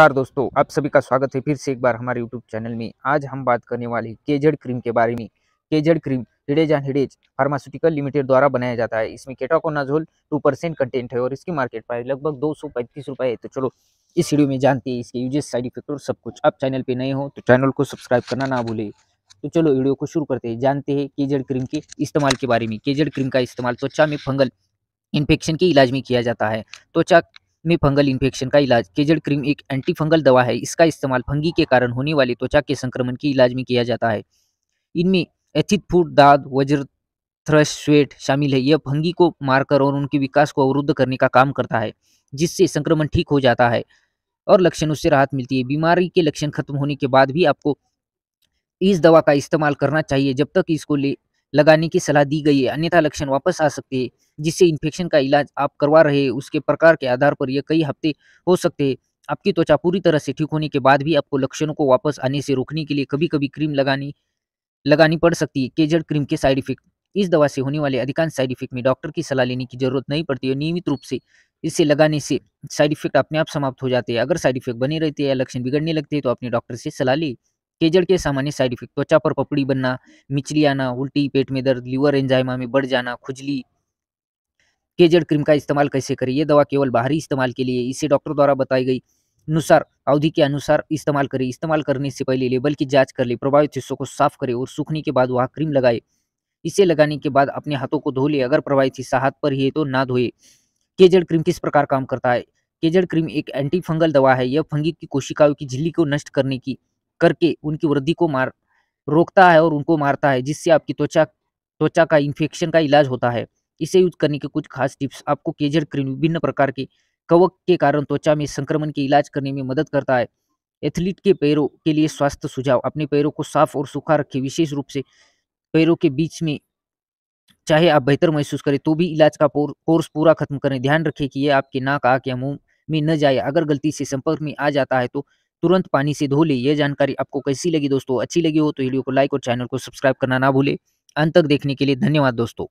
नमस्कार दोस्तों आप सभी का स्वागत है फिर से एक बार हमारे यूट्यूब चैनल में आज हम बात करने वाले केजेड क्रीम के बारे में KZ cream hides and hides pharmaceutical limited द्वारा बनाया जाता है इसमें केटाकोनाजोल टू परसेंट कंटेंट है और इसकी मार्केट प्राइस लगभग दो सौ है तो चलो इस वीडियो में जानते हैं इसके यूजेस साइड इफेक्ट और सब कुछ आप चैनल पर नए हो तो चैनल को सब्सक्राइब करना ना भूले तो चलो वीडियो को शुरू करते हैं जानते हैं केजेड क्रीम के इस्तेमाल के बारे में केजेड क्रीम का इस्तेमाल त्वचा में फंगल इन्फेक्शन के इलाज में किया जाता है त्वचा में फंगल इन्फेक्शन का इलाज केजड़ क्रीम एक एंटी फंगल दवा है इसका इस्तेमाल फंगी के कारण होने वाले त्वचा के संक्रमण के इलाज में किया जाता है इनमें एथित फूट दाद वज्र थ्रश स्वेट शामिल है यह फंगी को मारकर और उनके विकास को अवरुद्ध करने का काम करता है जिससे संक्रमण ठीक हो जाता है और लक्षण उससे राहत मिलती है बीमारी के लक्षण खत्म होने के बाद भी आपको इस दवा का इस्तेमाल करना चाहिए जब तक इसको ले लगाने की सलाह दी गई है अन्यथा लक्षण वापस आ सकते हैं जिससे इन्फेक्शन का इलाज आप करवा रहे उसके प्रकार के आधार पर यह कई हफ्ते हो सकते हैं आपकी त्वचा पूरी तरह से ठीक होने के बाद भी आपको लक्षणों को वापस आने से रोकने के लिए कभी कभी क्रीम लगानी लगानी पड़ सकती है केजड़ क्रीम के साइड इफेक्ट इस दवा से होने वाले अधिकांश साइड इफेक्ट में डॉक्टर की सलाह लेने की जरूरत नहीं पड़ती है नियमित रूप से इसे लगाने से साइड इफेक्ट अपने आप समाप्त हो जाते हैं अगर साइड इफेक्ट बने रहते हैं या लक्षण बिगड़ने लगते हैं तो अपने डॉक्टर से सलाह ली केजड़ के सामान्य साइड इफेक्ट त्वचा पर पपड़ी बनना मिचली आना उल्टी पेट में दर्द लीवर एंजाइमा में बढ़ जाना खुजली केजड़ क्रीम का इस्तेमाल कैसे करें यह दवा केवल बाहरी इस्तेमाल के लिए इसे डॉक्टर द्वारा बताई गई अनुसार अवधि के अनुसार इस्तेमाल करें इस्तेमाल करने से पहले लेबल की जांच कर ले प्रभावित हिस्सों को साफ करें और सूखने के बाद वह क्रीम लगाए इसे लगाने के बाद अपने हाथों को धो ले अगर प्रभावित हिस्सा हाथ पर ही है तो ना धोए केजड़ क्रीम किस प्रकार काम करता है केजड़ क्रीम एक एंटी फंगल दवा है यह फंगी की कोशिकाओं की झिल्ली को नष्ट करने की करके उनकी वृद्धि को मार रोकता है और उनको मारता है जिससे आपकी त्वचा त्वचा का इन्फेक्शन का इलाज होता है इसे यूज करने के कुछ खास टिप्स आपको केजर क्रीम विभिन्न प्रकार के कवक के कारण त्वचा में संक्रमण के इलाज करने में मदद करता है एथलीट के पैरों के लिए स्वास्थ्य सुझाव अपने पैरों को साफ और सूखा रखे विशेष रूप से पैरों के बीच में चाहे आप बेहतर महसूस करें तो भी इलाज का कोर्स पूरा खत्म करें ध्यान रखें कि यह आपके नाक आँख या मुंह में न जाए अगर गलती से संपर्क में आ जाता है तो तुरंत पानी से धो ले यह जानकारी आपको कैसी लगी दोस्तों अच्छी लगी हो तो वीडियो को लाइक और चैनल को सब्सक्राइब करना ना भूले अंत तक देखने के लिए धन्यवाद दोस्तों